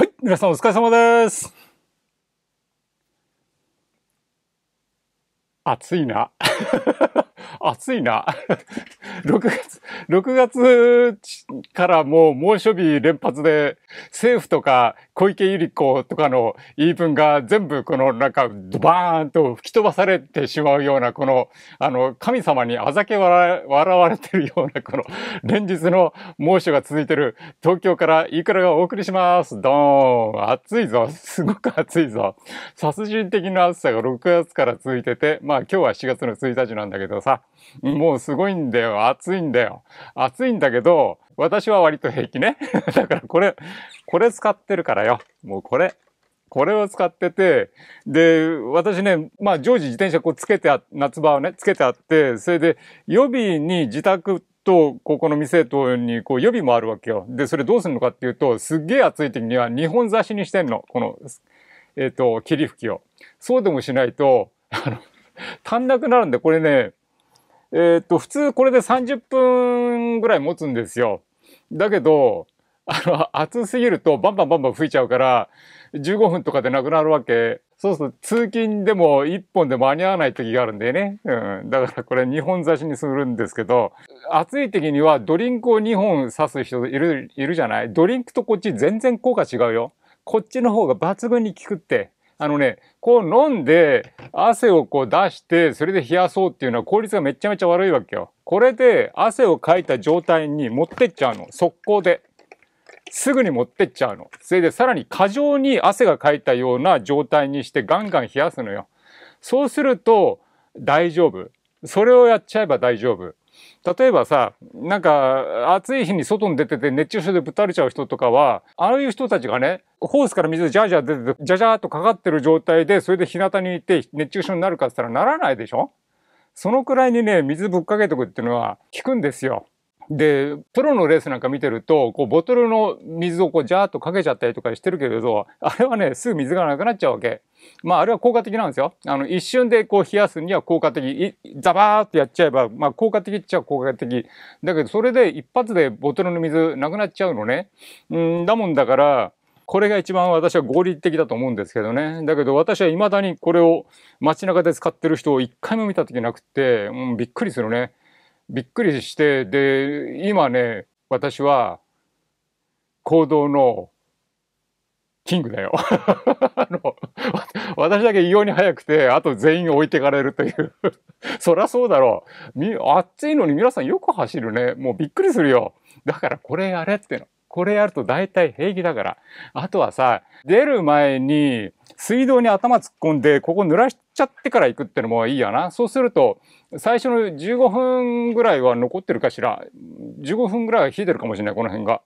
はい、皆さんお疲れ様です。暑いな。暑いな。6月、6月からもう猛暑日連発で、政府とか小池百合子とかの言い分が全部このなんかドバーンと吹き飛ばされてしまうような、この、あの、神様にあざけ笑われてるような、この連日の猛暑が続いてる東京からイクラがお送りします。ドーン暑いぞすごく暑いぞ殺人的な暑さが6月から続いてて、まあ今日は7月の1日なんだけどさ、もうすごいんだよ。よ。暑いんだよ。暑いんだけど、私は割と平気ね。だからこれ、これ使ってるからよ。もうこれ。これを使ってて、で、私ね、まあ常時自転車こうつけてあ、夏場はね、つけてあって、それで予備に自宅と、ここの店とにこう予備もあるわけよ。で、それどうするのかっていうと、すっげえ暑い時には2本雑しにしてんの。この、えっ、ー、と、霧吹きを。そうでもしないと、あの、足んなくなるんで、これね、えっと、普通これで30分ぐらい持つんですよ。だけど、あの、暑すぎるとバンバンバンバン吹いちゃうから、15分とかでなくなるわけ。そうすると通勤でも1本で間に合わない時があるんでね。うん。だからこれ2本差しにするんですけど、暑い時にはドリンクを2本刺す人いる、いるじゃないドリンクとこっち全然効果違うよ。こっちの方が抜群に効くって。あのね、こう飲んで、汗をこう出して、それで冷やそうっていうのは効率がめちゃめちゃ悪いわけよ。これで汗をかいた状態に持ってっちゃうの。速攻で。すぐに持ってっちゃうの。それでさらに過剰に汗がかいたような状態にしてガンガン冷やすのよ。そうすると大丈夫。それをやっちゃえば大丈夫。例えばさなんか暑い日に外に出てて熱中症でぶたれちゃう人とかはああいう人たちがねホースから水ジャージャー出ててジャジャーっとかかってる状態でそれで日向にいて熱中症になるかっつったらならないでしょそのくらいにね水ぶっかけとくっていうのは効くんですよ。で、プロのレースなんか見てると、こう、ボトルの水をこう、ジャーっとかけちゃったりとかしてるけれど、あれはね、すぐ水がなくなっちゃうわけ。まあ、あれは効果的なんですよ。あの、一瞬でこう、冷やすには効果的。ザバーってやっちゃえば、まあ、効果的っちゃ効果的。だけど、それで一発でボトルの水なくなっちゃうのね。うんだもんだから、これが一番私は合理的だと思うんですけどね。だけど私は未だにこれを街中で使ってる人を一回も見た時なくって、うん、びっくりするね。びっくりしてで今ね私は行動のキングだよ あの私だけ異様に早くてあと全員置いてかれるという そりゃそうだろう暑いのに皆さんよく走るねもうびっくりするよだからこれやれってのこれやると大体平気だから。あとはさ、出る前に水道に頭突っ込んで、ここ濡らしちゃってから行くってのもいいやな。そうすると、最初の15分ぐらいは残ってるかしら。15分ぐらいは冷えてるかもしれない、この辺が。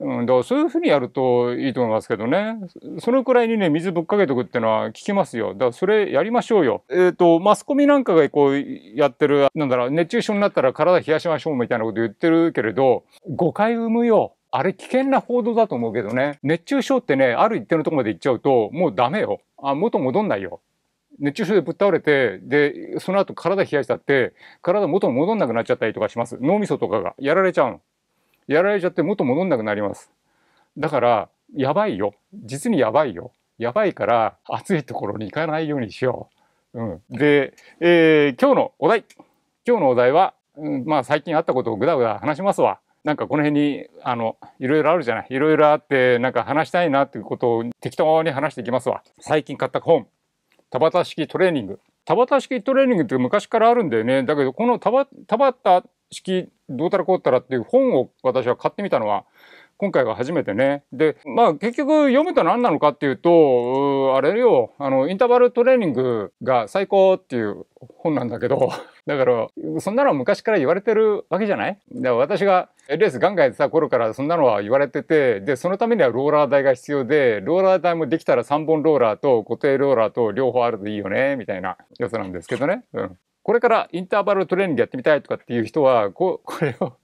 うん、だからそういうふうにやるといいと思いますけどね。そのくらいにね、水ぶっかけとくってのは効きますよ。だからそれやりましょうよ。えっ、ー、と、マスコミなんかがこうやってる、なんだろう、熱中症になったら体冷やしましょうみたいなこと言ってるけれど、誤解生むよ。あれ危険な報道だと思うけどね。熱中症ってね、ある一定のとこまで行っちゃうと、もうダメよ。あ、元戻んないよ。熱中症でぶっ倒れて、で、その後体冷やしたって、体元戻んなくなっちゃったりとかします。脳みそとかがやられちゃうの。やられちゃって元戻んなくなります。だから、やばいよ。実にやばいよ。やばいから、暑いところに行かないようにしよう。うん。で、えー、今日のお題。今日のお題は、うん、まあ最近あったことをぐだぐだ話しますわ。なんかこの辺にあのいろいろあるじゃないいろいろあってなんか話したいなっていうことを適当に話していきますわ最近買った本田畑式トレーニング田畑式トレーニングって昔からあるんだよねだけどこの田畑式どうたらこうたらっていう本を私は買ってみたのは今回が初めてね。で、まあ結局読むと何なのかっていうと、うあれよ、あの、インターバルトレーニングが最高っていう本なんだけど、だから、そんなのは昔から言われてるわけじゃないだから私がレースガンガンやってた頃からそんなのは言われてて、で、そのためにはローラー台が必要で、ローラー台もできたら3本ローラーと固定ローラーと両方あるといいよね、みたいなやつなんですけどね。うん。これからインターバルトレーニングやってみたいとかっていう人は、こ これを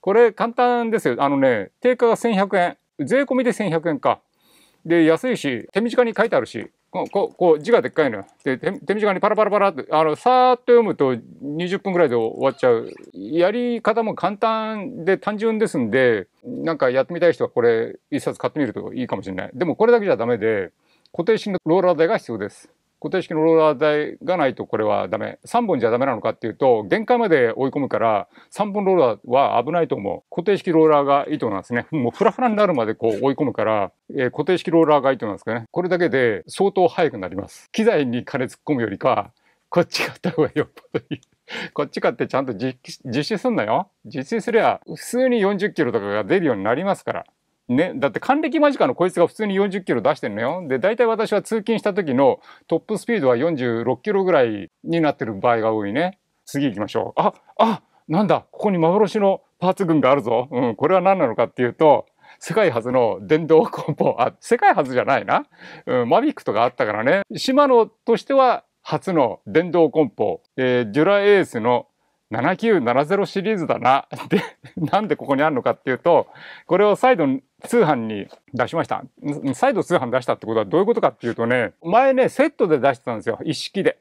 これ簡単ですよ。あのね、定価が1100円。税込みで1100円か。で、安いし、手短に書いてあるし、こう、こう、こう字がでっかいのよ。で、手短にパラパラパラって、あの、さーっと読むと20分ぐらいで終わっちゃう。やり方も簡単で単純ですんで、なんかやってみたい人はこれ、一冊買ってみるといいかもしれない。でもこれだけじゃダメで、固定式のローラー台が必要です。固定式のローラー台がないとこれはダメ。3本じゃダメなのかっていうと、限界まで追い込むから、3本ローラーは危ないと思う。固定式ローラーがいいと思いますね。もうフラフラになるまでこう追い込むから、えー、固定式ローラーがいいと思いますけどね。これだけで相当速くなります。機材に金突っ込むよりか、こっち買った方がよっぽどいい。こっち買ってちゃんと実施すんなよ。実施すりゃ、普通に40キロとかが出るようになりますから。ね、だって還暦間近のこいつが普通に40キロ出してるのよ。で、大体私は通勤した時のトップスピードは46キロぐらいになってる場合が多いね。次行きましょう。あ、あ、なんだ、ここに幻のパーツ群があるぞ。うん、これは何なのかっていうと、世界初の電動コンポ、あ、世界初じゃないな。うん、マビックとかあったからね。島野としては初の電動コンポ、えー、ジュラエースの7970シリーズだなで、なんでここにあるのかっていうと、これを再度通販に出しました。再度通販出したってことはどういうことかっていうとね、前ね、セットで出してたんですよ。一式で。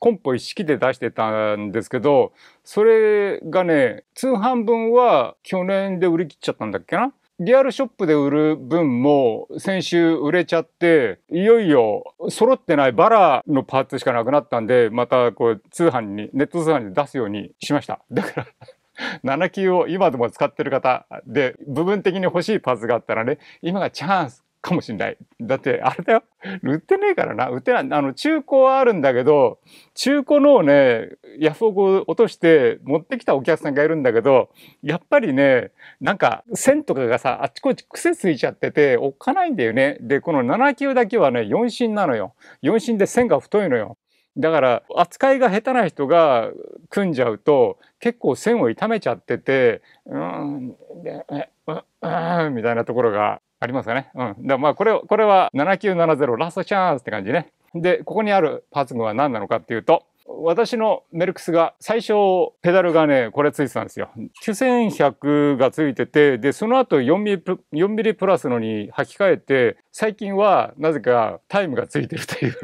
コンポ一式で出してたんですけど、それがね、通販分は去年で売り切っちゃったんだっけなリアルショップで売る分も先週売れちゃって、いよいよ揃ってないバラのパーツしかなくなったんで、またこう通販に、ネット通販に出すようにしました。だから7級 を今でも使ってる方で、部分的に欲しいパーツがあったらね、今がチャンスかもしんない。だって、あれだよ。売ってねえからな。売ってない。あの、中古はあるんだけど、中古のをね、オを落として持ってきたお客さんがいるんだけど、やっぱりね、なんか線とかがさ、あっちこっち癖ついちゃってて、おっかないんだよね。で、この7級だけはね、4芯なのよ。4芯で線が太いのよ。だから扱いが下手な人が組んじゃうと結構線を痛めちゃっててうんでえうんみたいなところがありますよね。うん。だまあこれこれは7970ラストチャンスって感じね。で、ここにあるパーツ群は何なのかっていうと、私のメルクスが最初ペダルがねこれついてたんですよ9100がついててでその後4ミリ4ミリプラスのに履き替えて最近はなぜかタイムがついてるという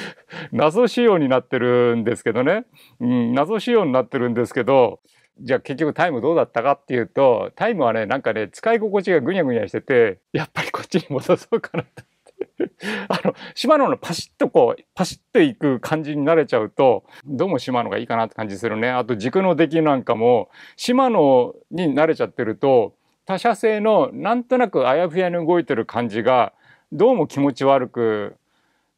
謎仕様になってるんですけどね、うん、謎仕様になってるんですけどじゃあ結局タイムどうだったかっていうと、タイムはね、なんかね、使い心地がぐにゃぐにゃしてて、やっぱりこっちに戻そうかなって。あの、島野のパシッとこう、パシッといく感じに慣れちゃうと、どうも島野がいいかなって感じするね。あと軸の出来なんかも、島野に慣れちゃってると、他社製のなんとなくあやふやに動いてる感じが、どうも気持ち悪く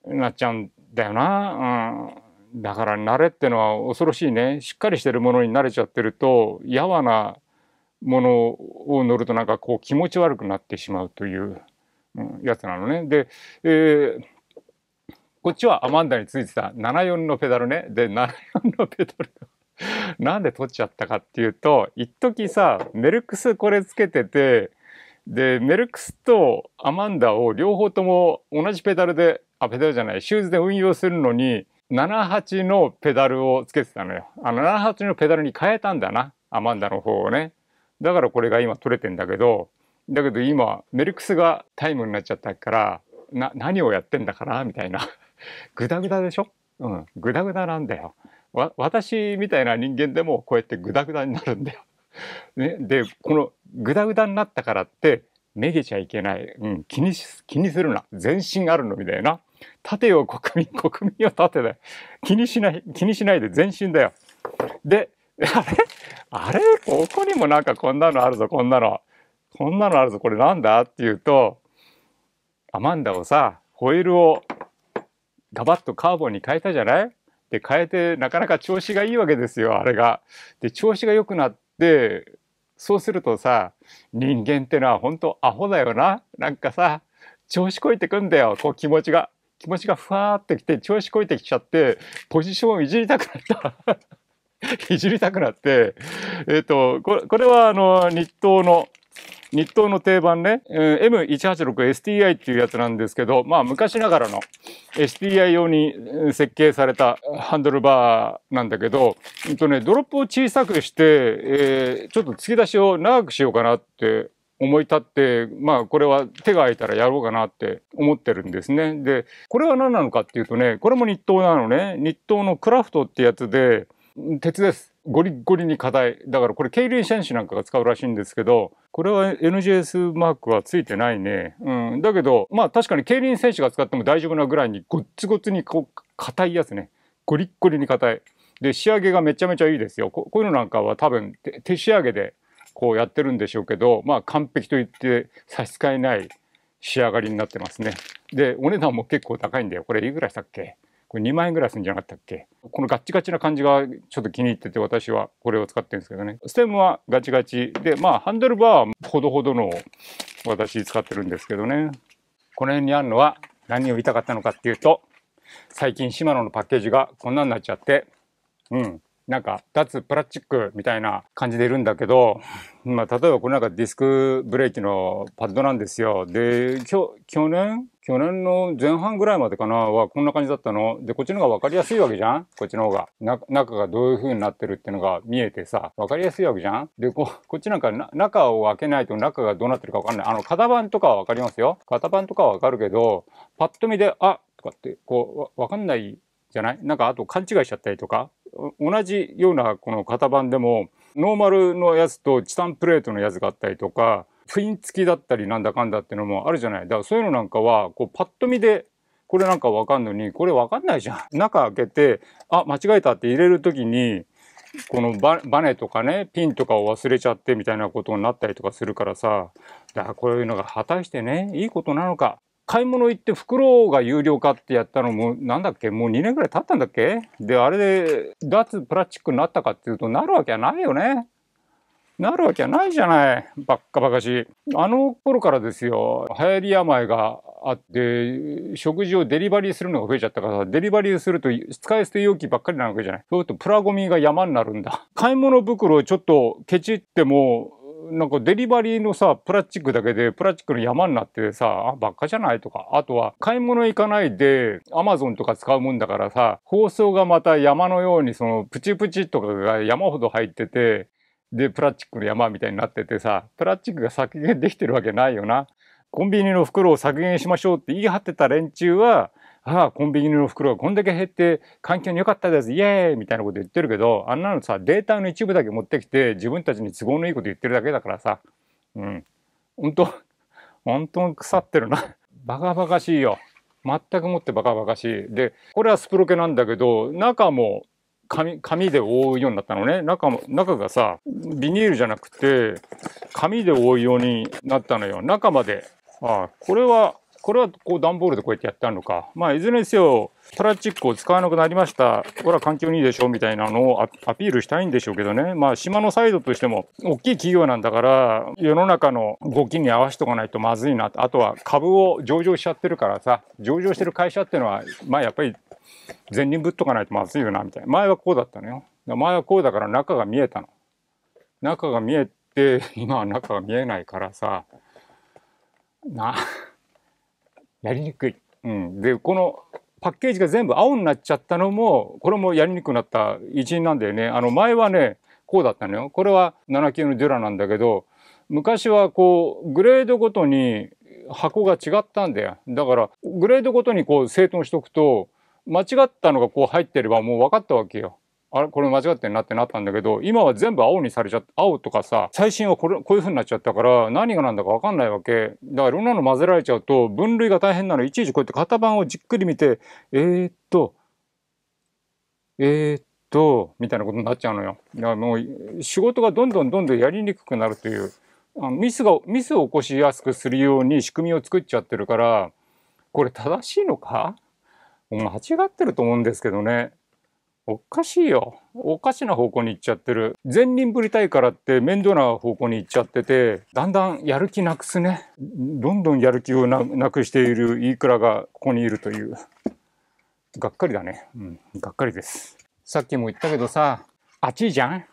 なっちゃうんだよな。うん。だから慣れってのは恐ろしいねしっかりしてるものに慣れちゃってるとやわなものを乗るとなんかこう気持ち悪くなってしまうというやつなのね。で、えーこっちはアマンダについてた74のペダルね。で、74のペダルなんで取っちゃったかっていうと、一時さ、メルクスこれつけてて、で、メルクスとアマンダを両方とも同じペダルで、あ、ペダルじゃない、シューズで運用するのに、78のペダルをつけてたのよ。あの78のペダルに変えたんだな。アマンダの方をね。だからこれが今取れてんだけど、だけど今メルクスがタイムになっちゃったから、な、何をやってんだかなみたいな。グダグダでしょうん。グダグダなんだよ。わ、私みたいな人間でもこうやってグダグダになるんだよ。ね、で、このグダグダになったからって、めげちゃいけない、うん、気に気にするな全身あるのみたいな盾を国民 国民を盾だ気にしない気にしないで全身だよで あれあれここにもなんかこんなのあるぞこんなのこんなのあるぞこれなんだっていうとアマンダをさホイールをガバッとカーボンに変えたじゃないで変えてなかなか調子がいいわけですよあれが。で調子が良くなってそうするとさ人間ってのは本当アホだよななんかさ調子こいてくんだよこう気持ちが気持ちがふわーってきて調子こいてきちゃってポジションをいじりたくなった いじりたくなってえっ、ー、とこれはあの日東の日東の定番ね、M186STI っていうやつなんですけど、まあ昔ながらの STI 用に設計されたハンドルバーなんだけど、えっとね、ドロップを小さくして、えー、ちょっと突き出しを長くしようかなって思い立って、まあこれは手が空いたらやろうかなって思ってるんですね。で、これは何なのかっていうとね、これも日東なのね。日東のクラフトってやつで、鉄です。ゴリゴリに硬い。だからこれ、競輪選手なんかが使うらしいんですけど、これは NGS マークはついてないね。うん。だけど、まあ確かに競輪選手が使っても大丈夫なぐらいに、ごっつごつにこう、硬いやつね。ゴリッゴリに硬い。で、仕上げがめちゃめちゃいいですよ。こういうのなんかは多分、手仕上げでこうやってるんでしょうけど、まあ完璧と言って差し支えない仕上がりになってますね。で、お値段も結構高いんだよ。これいくらしたっけこれ2万円ぐらいするんじゃなかったっけこのガッチガチな感じがちょっと気に入ってて私はこれを使ってるんですけどねステムはガチガチでまあハンドルバーはほどほどの私使ってるんですけどねこの辺にあるのは何を言いたかったのかっていうと最近シマノのパッケージがこんなになっちゃってうんなんか脱プラスチックみたいな感じでいるんだけど、まあ、例えばこれなんかディスクブレーキのパッドなんですよ。で、去年去年の前半ぐらいまでかなはこんな感じだったの。で、こっちの方が分かりやすいわけじゃんこっちの方が。中がどういう風になってるってのが見えてさ、分かりやすいわけじゃんで、こ、こっちなんか中を開けないと中がどうなってるか分かんない。あの、型番とかは分かりますよ。型番とかは分かるけど、パッと見で、あとかって、こう、分かんないじゃないなんかあと勘違いしちゃったりとか、同じようなこの型番でも、ノーマルのやつとチタンプレートのやつがあったりとか、プリン付きだったりなんだかんだってのもあるじゃない。だからそういうのなんかは、こうパッと見で、これなんかわかんのに、これわかんないじゃん。中開けて、あ、間違えたって入れる時に、このババネとかね、ピンとかを忘れちゃってみたいなことになったりとかするからさ、だからこういうのが果たしてね、いいことなのか。買い物行って袋が有料化ってやったのもなんだっけもう2年ぐらい経ったんだっけであれで脱プラスチックになったかっていうとなるわけはないよね。なるわけはないじゃないばっかばかしあの頃からですよ流行り病があって食事をデリバリーするのが増えちゃったからさ、デリバリーすると使い捨て容器ばっかりなわけじゃないそうするとプラゴミが山になるんだ買い物袋をちょっとケチってもなんかデリバリーのさ、プラスチックだけで、プラスチックの山になってさ、あ、ばっかじゃないとか、あとは買い物行かないで、アマゾンとか使うもんだからさ、包装がまた山のように、そのプチプチとかが山ほど入ってて、で、プラスチックの山みたいになっててさ、プラスチックが削減できてるわけないよな。コンビニの袋を削減しましょうって言い張ってた連中は、ああ、コンビニの袋がこんだけ減って環境に良かったです、イエーイみたいなこと言ってるけど、あんなのさ、データの一部だけ持ってきて自分たちに都合のいいこと言ってるだけだからさ、うん。本当本当に腐ってるな。バカバカしいよ。全くもってバカバカしい。で、これはスプロケなんだけど、中も紙、紙で覆うようになったのね。中も、中がさ、ビニールじゃなくて、紙で覆うようになったのよ。中まで。ああ、これはこれはこう段ボールでこうやってやってあるのか。まあ、いずれにせよ、プラスチックを使わなくなりました。これは環境にいいでしょみたいなのをアピールしたいんでしょうけどね。まあ、島のサイドとしても、大きい企業なんだから、世の中の動きに合わせておかないとまずいなと。あとは株を上場しちゃってるからさ、上場してる会社っていうのは、まあ、やっぱり、前輪ぶっとかないとまずいよな、みたいな。前はこうだったのよ。前はこうだから中が見えたの。中が見えて、今は中が見えないからさ、なやりにくい。うん、でこのパッケージが全部青になっちゃったのもこれもやりにくくなった一因なんだよね。あの前はねこうだったのよ。これは7級のデュラなんだけど昔はこうグレードごとに箱が違ったんだよ。だからグレードごとにこう整頓しとくと間違ったのがこう入ってればもう分かったわけよ。あれこれ間違ってんなってなったんだけど今は全部青にされちゃって青とかさ最新はこれこういう風になっちゃったから何が何だか分かんないわけだからいろんなの混ぜられちゃうと分類が大変なのいちいちこうやって型番をじっくり見てえー、っとえー、っとみたいなことになっちゃうのよだからもう仕事がどんどんどんどんやりにくくなるというあのミスがミスを起こしやすくするように仕組みを作っちゃってるからこれ正しいのか間違ってると思うんですけどねおかしいよ。おかしな方向に行っちゃってる。前輪ぶりたいからって面倒な方向に行っちゃってて、だんだんやる気なくすね。どんどんやる気をなくしている飯倉がここにいるという。がっかりだね。うん、がっかりです。さっきも言ったけどさ、暑いじゃん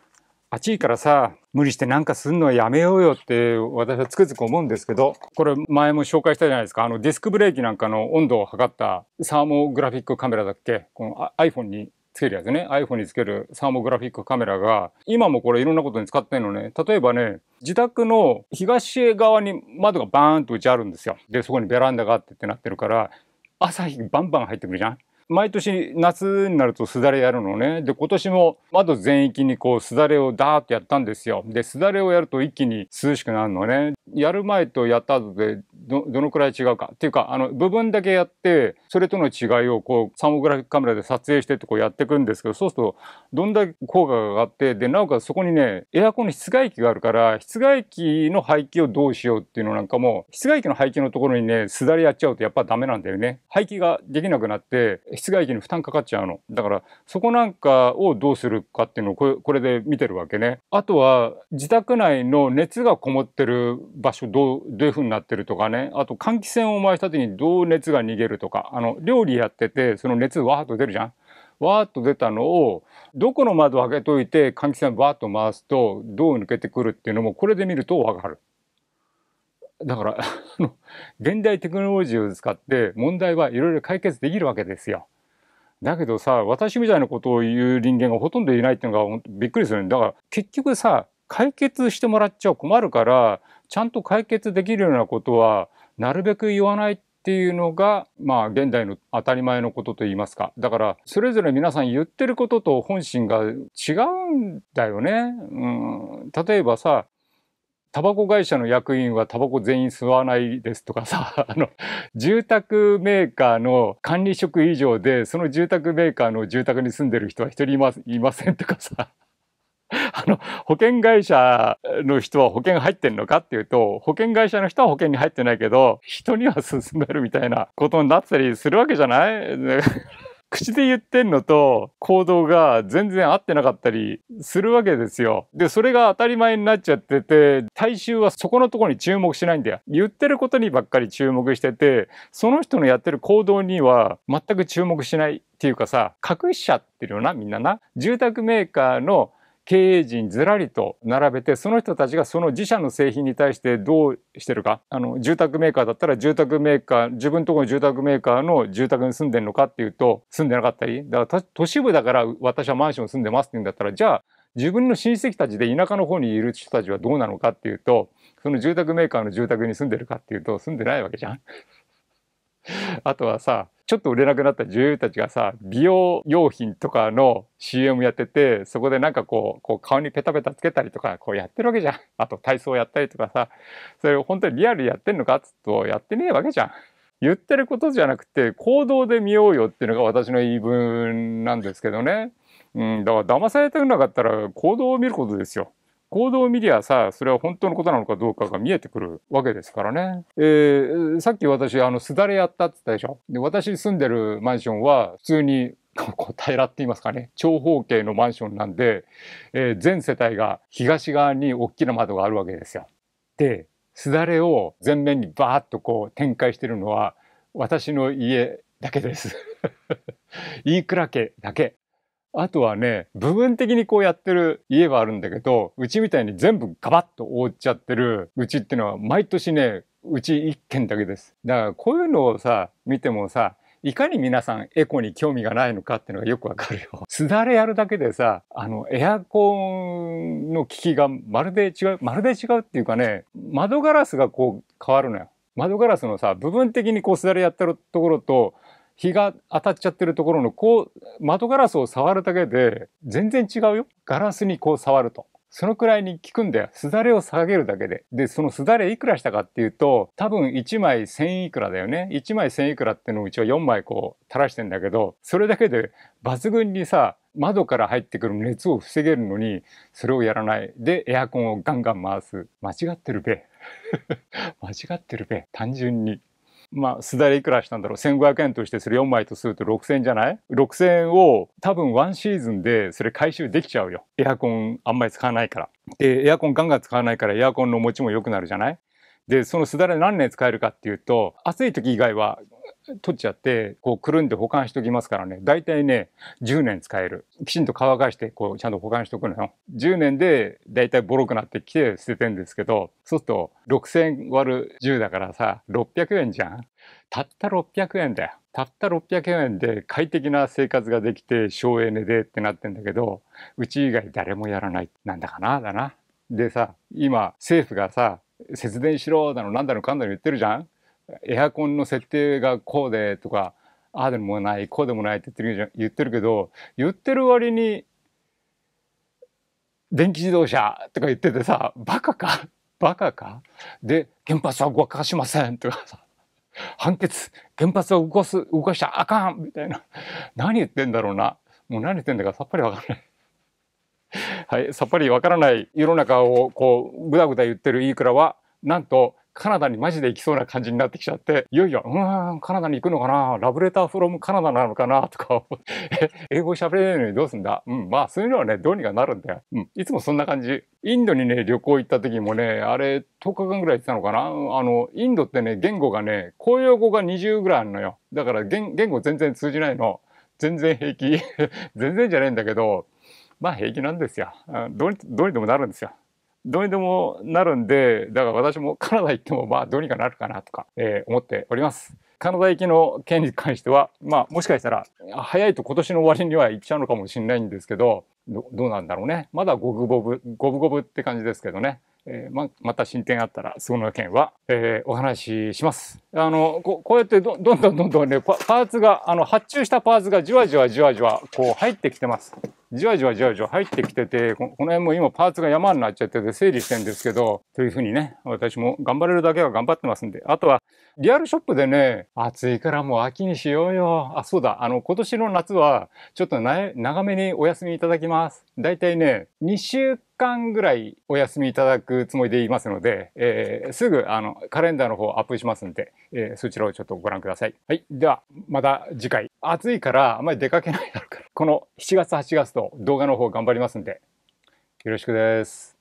暑いからさ、無理してなんかすんのはやめようよって私はつくづく思うんですけど、これ前も紹介したじゃないですか。あのディスクブレーキなんかの温度を測ったサーモグラフィックカメラだっけこの iPhone につけるやつね iPhone につけるサーモグラフィックカメラが今もこれいろんなことに使ってんのね例えばね自宅の東側に窓がバーンと打ちあるんですよでそこにベランダがあってってなってるから朝日バンバン入ってくるじゃん毎年夏になるとすだれやるのねで今年も窓全域にこうすだれをダーってやったんですよですだれをやると一気に涼しくなるのねやる前とやった後でどのくらい違うかっていうかあの部分だけやってそれとの違いをこうサーモグラフィックカメラで撮影してってこうやっていくんですけどそうするとどんだけ効果が上がってでなおかつそこにねエアコンの室外機があるから室外機の排気をどうしようっていうのなんかも室外機の排気のところにねすだれやっちゃうとやっぱダメなんだよね排気ができなくなって室外機に負担かかっちゃうのだからそこなんかをどうするかっていうのをこれこれで見てるわけねあとは自宅内の熱がこもってる場所どうどういうふうになってるとかねあと換気扇を回した時にどう熱が逃げるとかあの料理やっててその熱わーっと出るじゃんわーっと出たのをどこの窓を開けといて換気扇バーッと回すとどう抜けてくるっていうのもこれで見るとわかる。だから 現代テクノロジーを使って問題はいろいろ解決できるわけですよ。だけどさ私みたいなことを言う人間がほとんどいないっていうのがびっくりするんだから結局さ解決してもらっちゃ困るからちゃんと解決できるようなことはなるべく言わないっていうのがまあ現代の当たり前のことと言いますかだからそれぞれ皆さん言ってることと本心が違うんだよね。うん、例えばさタバコ会社の役員はタバコ全員吸わないですとかさ、あの、住宅メーカーの管理職以上で、その住宅メーカーの住宅に住んでる人は一人いまいませんとかさ。あの、保険会社の人は保険入ってんのかっていうと、保険会社の人は保険に入ってないけど、人には勧めるみたいなことになったりするわけじゃない口で言ってんのと行動が全然合ってなかったりするわけですよ。で、それが当たり前になっちゃってて、大衆はそこのとこに注目しないんだよ。言ってることにばっかり注目してて、その人のやってる行動には全く注目しないっていうかさ、隠しちゃってるよな、みんなな。住宅メーカーの経営陣ずらりと並べてその人たちがその自社の製品に対してどうしてるかあの住宅メーカーだったら住宅メーカー自分のところの住宅メーカーの住宅に住んでるのかっていうと住んでなかったりだから都市部だから私はマンション住んでますって言うんだったらじゃあ自分の親戚たちで田舎の方にいる人たちはどうなのかっていうとその住宅メーカーの住宅に住んでるかっていうと住んでないわけじゃん。あとはさちょっと売れなくなった女優たちがさ、美容用品とかの CM やってて、そこでなんかこう、こう顔にペタペタつけたりとか、こうやってるわけじゃん。あと体操やったりとかさ、それ本当にリアルやってんのかっつうと、やってねえわけじゃん。言ってることじゃなくて、行動で見ようよっていうのが私の言い分なんですけどね。うん、だから騙されてなかったら行動を見ることですよ。行動を見りゃさ、それは本当のことなのかどうかが見えてくるわけですからね。えー、さっき私、あの、すだれやったって言ったでしょ。で、私住んでるマンションは、普通に こう平らって言いますかね長方形のマンションなんで、えー、全世帯が東側に大きな窓があるわけですよ。ですだれを全面にバーッとこう展開してるのは私の家だけです。いくら家だけ。あとはね、部分的にこうやってる家はあるんだけど、うちみたいに全部ガバッと覆っちゃってるうちってのは毎年ね、うち一軒だけです。だからこういうのをさ、見てもさ、いかに皆さんエコに興味がないのかっていうのがよくわかるよ。すだれやるだけでさ、あの、エアコンの機器がまるで違う、まるで違うっていうかね、窓ガラスがこう変わるのよ。窓ガラスのさ、部分的にこうすだれやってるところと、日が当たっちゃってるところのこう窓ガラスを触るだけで全然違うよガラスにこう触ると。そのくらいに効くんだよ。すだれを下げるだけで。で、そのすだれいくらしたかっていうと、多分1枚1000いくらだよね。1枚1000いくらってのをうちは4枚こう垂らしてんだけど、それだけで抜群にさ、窓から入ってくる熱を防げるのに、それをやらない。で、エアコンをガンガン回す。間違ってるべ。間違ってるべ。単純に。まあ、すだれいくらしたんだろう。1500円としてそれ4枚とすると6000円じゃない ?6000 円を多分ワンシーズンでそれ回収できちゃうよ。エアコンあんまり使わないから。で、エアコンガンガン使わないからエアコンの持ちも良くなるじゃないで、そのすだれ何年使えるかっていうと、暑い時以外は取っちゃって、こうくるんで保管しておきますからね、大体ね、10年使える。きちんと乾かして、こうちゃんと保管しておくのよ。10年で大体ボロくなってきて捨ててんですけど、そうすると6000割る10だからさ、600円じゃんたった600円だよ。たった600円で快適な生活ができて省エネでってなってんだけど、うち以外誰もやらない。なんだかなだな。でさ、今政府がさ、節電しろだの何だのかんだの言ってるじゃんエアコンの設定がこうでとかああでもないこうでもないって言ってるじゃん言ってるけど言ってる割に電気自動車とか言っててさバカかバカかで原発は動かしませんとかさ判決原発を動かす動かしちゃあかんみたいな何言ってんだろうなもう何言ってんだかさっぱりわかんない。はい、さっぱりわからない世の中をこうぐだぐだ言ってるイークラはなんとカナダにマジで行きそうな感じになってきちゃって、いよいよ、うーん、カナダに行くのかなラブレターフロムカナダなのかなとか、英語喋れないのにどうすんだうん、まあそういうのはね、どうにかなるんだよ。うん、いつもそんな感じ。インドにね、旅行行った時もね、あれ、10日間ぐらい行ってたのかなあの、インドってね、言語がね、公用語が20ぐらいあるのよ。だから言、言語全然通じないの。全然平気。全然じゃないんだけど、まあ平気なんですよどうどうにでもなるんですよどうにでもなるんでだから私もカナダ行ってもまあどうにかなるかなとか、えー、思っておりますカナダ行きの件に関してはまあもしかしたら早いと今年の終わりには行っちゃうのかもしれないんですけどどうなんだろうねまだ五分五分五分五分って感じですけどねえー、ままた進展があったらその件は、えー、お話しします。あのこうやってどんどんどんどんねパーツがあの発注したパーツがじわじわじわじわこう入ってきてます。じわじわじわじわ入ってきてて、この辺も今パーツが山になっちゃってて整理してんですけど、というふうにね、私も頑張れるだけは頑張ってますんで。あとは、リアルショップでね、暑いからもう秋にしようよ。あ、そうだ、あの、今年の夏は、ちょっと長めにお休みいただきます。だいたいね、2週間間ぐらいお休みいただくつもりでいますので、えー、すぐあのカレンダーの方アップしますんで、えー、そちらをちょっとご覧ください。はい。では、また次回。暑いからあまり出かけないだろうから、この7月8月と動画の方頑張りますんで、よろしくです。